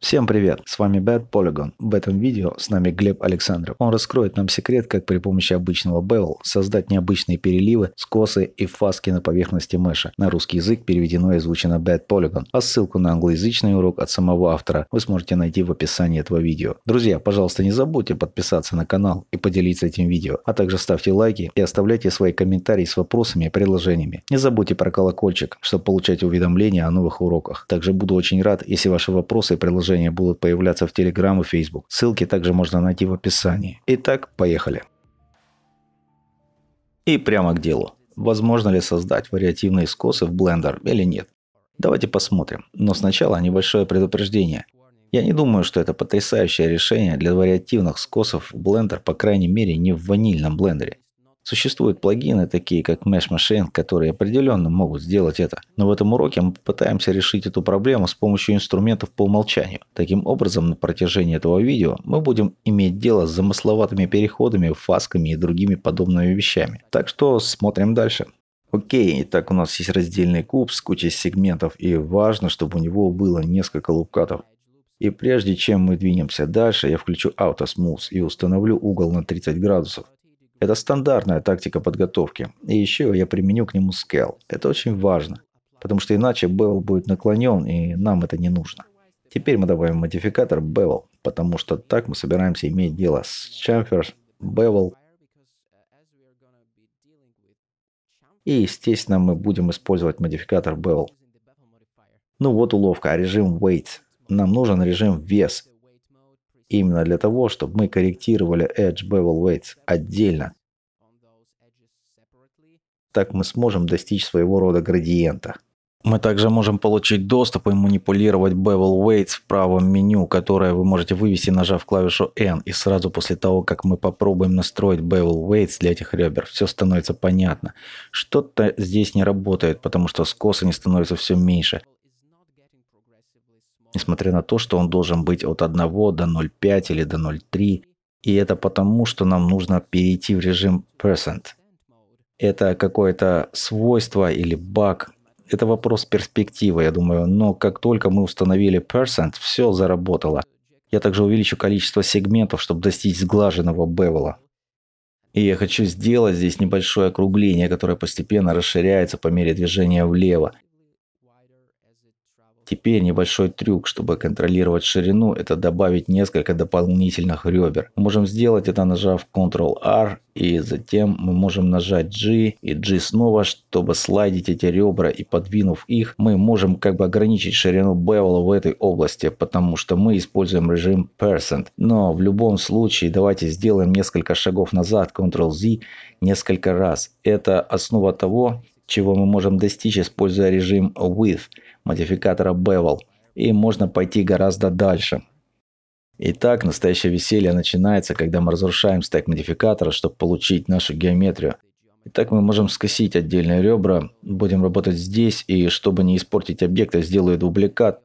Всем привет! С вами Bad Polygon. В этом видео с нами Глеб Александров. Он раскроет нам секрет, как при помощи обычного Bevel создать необычные переливы, скосы и фаски на поверхности меша. На русский язык переведено и озвучено Bad Polygon, а ссылку на англоязычный урок от самого автора вы сможете найти в описании этого видео. Друзья, пожалуйста, не забудьте подписаться на канал и поделиться этим видео, а также ставьте лайки и оставляйте свои комментарии с вопросами и предложениями. Не забудьте про колокольчик, чтобы получать уведомления о новых уроках. Также буду очень рад, если ваши вопросы и предложения приложения будут появляться в Telegram и Facebook. Ссылки также можно найти в описании. Итак, поехали. И прямо к делу. Возможно ли создать вариативные скосы в Blender или нет? Давайте посмотрим. Но сначала небольшое предупреждение. Я не думаю, что это потрясающее решение для вариативных скосов в Blender, по крайней мере не в ванильном блендере. Существуют плагины, такие как Mesh Machine, которые определенно могут сделать это. Но в этом уроке мы попытаемся решить эту проблему с помощью инструментов по умолчанию. Таким образом, на протяжении этого видео мы будем иметь дело с замысловатыми переходами, фасками и другими подобными вещами. Так что смотрим дальше. Окей, итак у нас есть раздельный куб с кучей сегментов и важно, чтобы у него было несколько лупкатов. И прежде чем мы двинемся дальше, я включу Auto Smooth и установлю угол на 30 градусов. Это стандартная тактика подготовки. И еще я применю к нему скелл. Это очень важно, потому что иначе Bevel будет наклонен, и нам это не нужно. Теперь мы добавим модификатор Bevel, потому что так мы собираемся иметь дело с Chamfer, Bevel. И, естественно, мы будем использовать модификатор Bevel. Ну вот уловка, а режим Weight. Нам нужен режим вес, именно для того, чтобы мы корректировали Edge Bevel Weights отдельно. Так мы сможем достичь своего рода градиента. Мы также можем получить доступ и манипулировать Bevel Weights в правом меню, которое вы можете вывести, нажав клавишу N. И сразу после того, как мы попробуем настроить Bevel Weights для этих ребер, все становится понятно. Что-то здесь не работает, потому что скосы не становится все меньше несмотря на то, что он должен быть от 1 до 0,5 или до 0,3. И это потому, что нам нужно перейти в режим percent. Это какое-то свойство или баг. Это вопрос перспективы, я думаю. Но как только мы установили percent, все заработало. Я также увеличу количество сегментов, чтобы достичь сглаженного бевела. И я хочу сделать здесь небольшое округление, которое постепенно расширяется по мере движения влево. Теперь небольшой трюк, чтобы контролировать ширину, это добавить несколько дополнительных ребер. Мы можем сделать это нажав Ctrl-R и затем мы можем нажать G и G снова, чтобы слайдить эти ребра и подвинув их, мы можем как бы ограничить ширину бевела в этой области, потому что мы используем режим Percent. Но в любом случае давайте сделаем несколько шагов назад, Ctrl-Z, несколько раз. Это основа того, чего мы можем достичь, используя режим with модификатора bevel, и можно пойти гораздо дальше. Итак, настоящее веселье начинается, когда мы разрушаем стек модификатора, чтобы получить нашу геометрию. Итак, мы можем скосить отдельные ребра, будем работать здесь, и чтобы не испортить объект, я сделаю дубликат.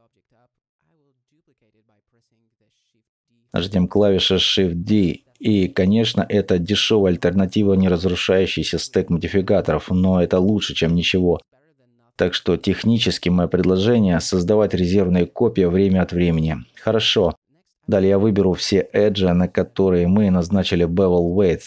Нажмем клавишу Shift-D и, конечно, это дешевая альтернатива не разрушающийся стек модификаторов, но это лучше, чем ничего. Так что технически мое предложение – создавать резервные копии время от времени. Хорошо. Далее я выберу все эджи, на которые мы назначили Bevel Weight.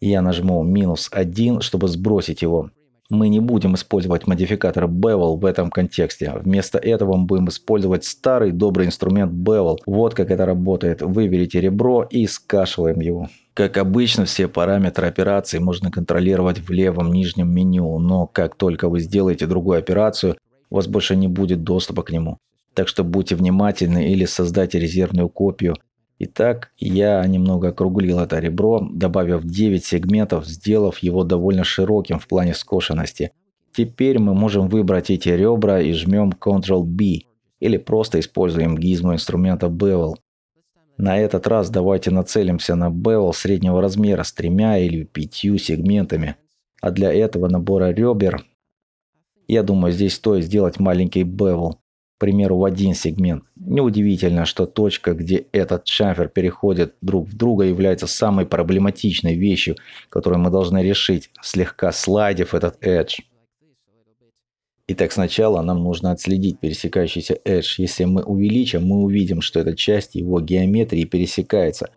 Я нажму минус 1, чтобы сбросить его мы не будем использовать модификатор Bevel в этом контексте. Вместо этого мы будем использовать старый добрый инструмент Bevel. Вот как это работает. Выберите ребро и скашиваем его. Как обычно, все параметры операции можно контролировать в левом нижнем меню, но как только вы сделаете другую операцию, у вас больше не будет доступа к нему. Так что будьте внимательны или создайте резервную копию Итак, я немного округлил это ребро, добавив 9 сегментов, сделав его довольно широким в плане скошенности. Теперь мы можем выбрать эти ребра и жмем Ctrl-B, или просто используем гизму инструмента Bevel. На этот раз давайте нацелимся на Bevel среднего размера с тремя или пятью сегментами. А для этого набора ребер, я думаю, здесь стоит сделать маленький Bevel – примеру, в один сегмент. Неудивительно, что точка, где этот шамфер переходит друг в друга, является самой проблематичной вещью, которую мы должны решить, слегка слайдив этот edge. Итак, сначала нам нужно отследить пересекающийся edge. Если мы увеличим, мы увидим, что эта часть его геометрии пересекается.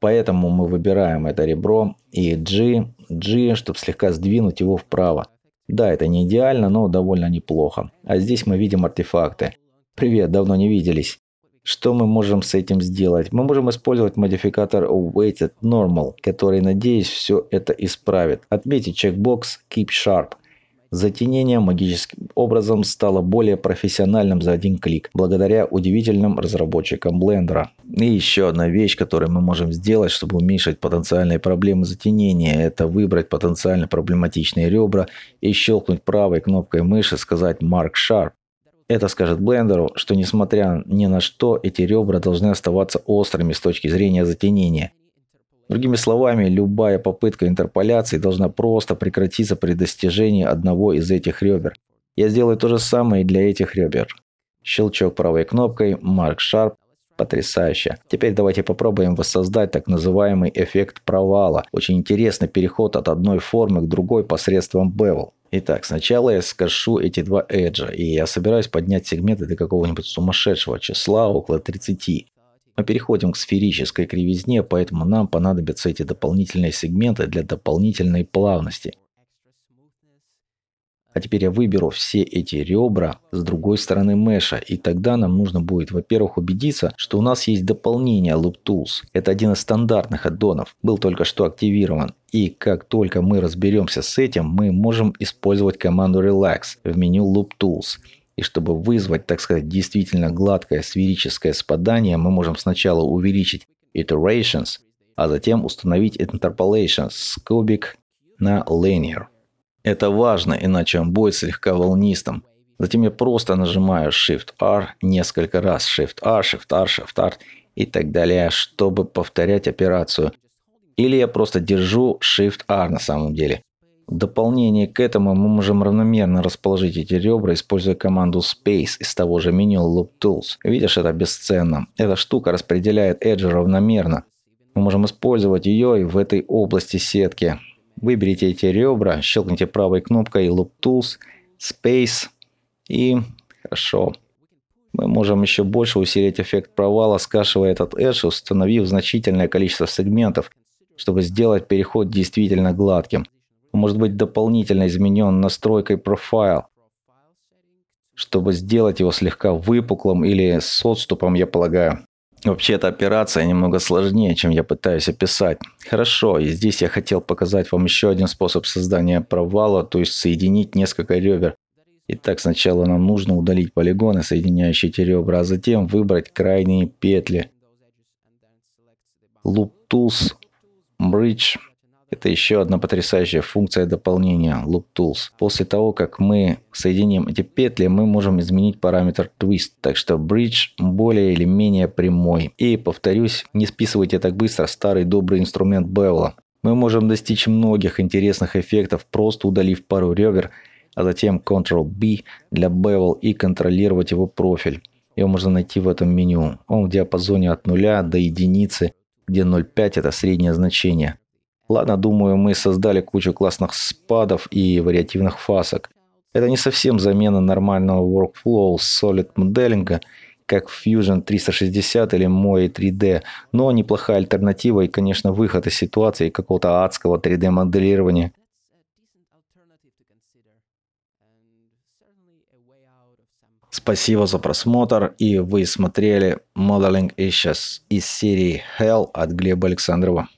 Поэтому мы выбираем это ребро и G, G, чтобы слегка сдвинуть его вправо. Да, это не идеально, но довольно неплохо. А здесь мы видим артефакты. Привет, давно не виделись. Что мы можем с этим сделать? Мы можем использовать модификатор Weighted Normal, который, надеюсь, все это исправит. Отметить чекбокс Keep Sharp – Затенение магическим образом стало более профессиональным за один клик, благодаря удивительным разработчикам Blender. И еще одна вещь, которую мы можем сделать, чтобы уменьшить потенциальные проблемы затенения, это выбрать потенциально проблематичные ребра и щелкнуть правой кнопкой мыши сказать Mark Sharp. Это скажет блендеру, что несмотря ни на что, эти ребра должны оставаться острыми с точки зрения затенения. Другими словами, любая попытка интерполяции должна просто прекратиться при достижении одного из этих ребер. Я сделаю то же самое для этих ребер. Щелчок правой кнопкой, Марк Шарп. Потрясающе. Теперь давайте попробуем воссоздать так называемый эффект провала. Очень интересный переход от одной формы к другой посредством bevel. Итак, сначала я скажу эти два эджа, и я собираюсь поднять сегменты до какого-нибудь сумасшедшего числа, около 30. Мы переходим к сферической кривизне, поэтому нам понадобятся эти дополнительные сегменты для дополнительной плавности. А теперь я выберу все эти ребра с другой стороны меша, и тогда нам нужно будет, во-первых, убедиться, что у нас есть дополнение Loop Tools. Это один из стандартных аддонов, был только что активирован. И как только мы разберемся с этим, мы можем использовать команду Relax в меню Loop Tools. И чтобы вызвать, так сказать, действительно гладкое сферическое спадание, мы можем сначала увеличить iterations, а затем установить interpolation с кубик на linear. Это важно, иначе он будет слегка волнистым. Затем я просто нажимаю Shift-R несколько раз. Shift-R, Shift-R, Shift-R и так далее, чтобы повторять операцию. Или я просто держу Shift-R на самом деле дополнение к этому мы можем равномерно расположить эти ребра, используя команду Space из того же меню Loop Tools. Видишь, это бесценно. Эта штука распределяет Edge равномерно. Мы можем использовать ее и в этой области сетки. Выберите эти ребра, щелкните правой кнопкой Loop Tools, Space и... Хорошо. Мы можем еще больше усилить эффект провала, скашивая этот Edge, установив значительное количество сегментов, чтобы сделать переход действительно гладким может быть дополнительно изменен настройкой профайл. Чтобы сделать его слегка выпуклым или с отступом, я полагаю. Вообще эта операция немного сложнее, чем я пытаюсь описать. Хорошо, и здесь я хотел показать вам еще один способ создания провала, то есть соединить несколько ребер. Итак, сначала нам нужно удалить полигоны, соединяющие эти ребра, а затем выбрать крайние петли. Loop Tools, Bridge, это еще одна потрясающая функция дополнения Loop Tools. После того, как мы соединим эти петли, мы можем изменить параметр Twist, так что Bridge более или менее прямой. И, повторюсь, не списывайте так быстро старый добрый инструмент Bevel. Мы можем достичь многих интересных эффектов, просто удалив пару ребер, а затем Ctrl-B для Bevel и контролировать его профиль. Его можно найти в этом меню. Он в диапазоне от 0 до единицы, где 0,5 это среднее значение. Ладно, думаю, мы создали кучу классных спадов и вариативных фасок. Это не совсем замена нормального workflow solid моделинга, как Fusion 360 или Moe 3D, но неплохая альтернатива и, конечно, выход из ситуации какого-то адского 3D моделирования. Спасибо за просмотр, и вы смотрели Modeling Issues из серии Hell от Глеба Александрова.